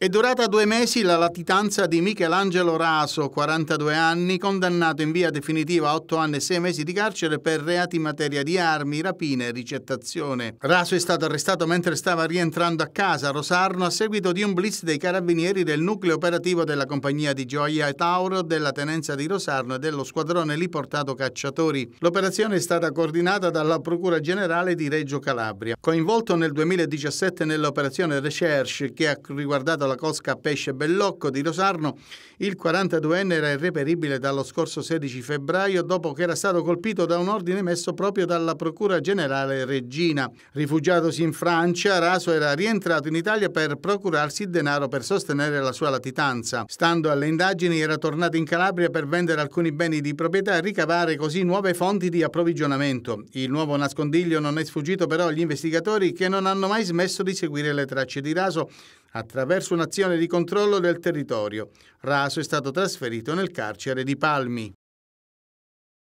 È durata due mesi la latitanza di Michelangelo Raso, 42 anni, condannato in via definitiva a 8 anni e 6 mesi di carcere per reati in materia di armi, rapine e ricettazione. Raso è stato arrestato mentre stava rientrando a casa a Rosarno a seguito di un blitz dei carabinieri del nucleo operativo della compagnia di Gioia e Tauro, della tenenza di Rosarno e dello squadrone Liportato Cacciatori. L'operazione è stata coordinata dalla Procura Generale di Reggio Calabria. Coinvolto nel 2017 nell'operazione Recherche che ha riguardato alla cosca Pesce Bellocco di Rosarno, il 42enne era irreperibile dallo scorso 16 febbraio dopo che era stato colpito da un ordine messo proprio dalla Procura Generale Regina. Rifugiatosi in Francia, Raso era rientrato in Italia per procurarsi il denaro per sostenere la sua latitanza. Stando alle indagini era tornato in Calabria per vendere alcuni beni di proprietà e ricavare così nuove fonti di approvvigionamento. Il nuovo nascondiglio non è sfuggito però agli investigatori che non hanno mai smesso di seguire le tracce di Raso attraverso un'azione di controllo del territorio. Raso è stato trasferito nel carcere di Palmi.